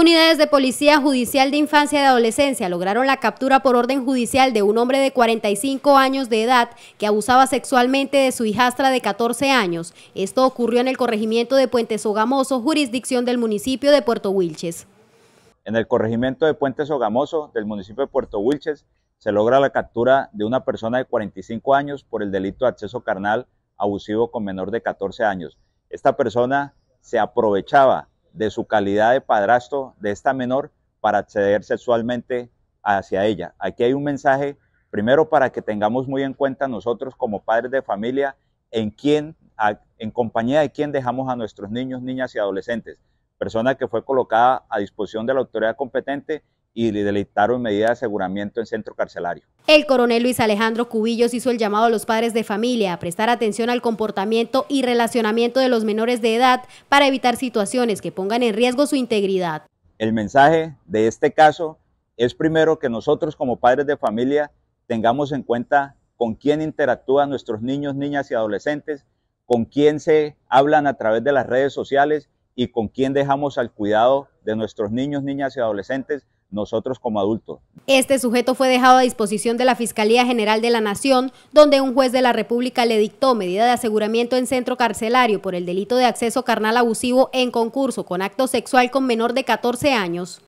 Unidades de Policía Judicial de Infancia y Adolescencia lograron la captura por orden judicial de un hombre de 45 años de edad que abusaba sexualmente de su hijastra de 14 años. Esto ocurrió en el corregimiento de Puente Sogamoso, jurisdicción del municipio de Puerto Wilches. En el corregimiento de Puente Sogamoso del municipio de Puerto Wilches se logra la captura de una persona de 45 años por el delito de acceso carnal abusivo con menor de 14 años. Esta persona se aprovechaba de su calidad de padrastro de esta menor para acceder sexualmente hacia ella. Aquí hay un mensaje, primero para que tengamos muy en cuenta nosotros como padres de familia, en quién, en compañía de quién dejamos a nuestros niños, niñas y adolescentes. Persona que fue colocada a disposición de la autoridad competente y delictaron medida de aseguramiento en centro carcelario. El coronel Luis Alejandro Cubillos hizo el llamado a los padres de familia a prestar atención al comportamiento y relacionamiento de los menores de edad para evitar situaciones que pongan en riesgo su integridad. El mensaje de este caso es primero que nosotros como padres de familia tengamos en cuenta con quién interactúan nuestros niños, niñas y adolescentes, con quién se hablan a través de las redes sociales y con quién dejamos al cuidado de nuestros niños, niñas y adolescentes nosotros como adultos. Este sujeto fue dejado a disposición de la Fiscalía General de la Nación, donde un juez de la República le dictó medida de aseguramiento en centro carcelario por el delito de acceso carnal abusivo en concurso con acto sexual con menor de 14 años.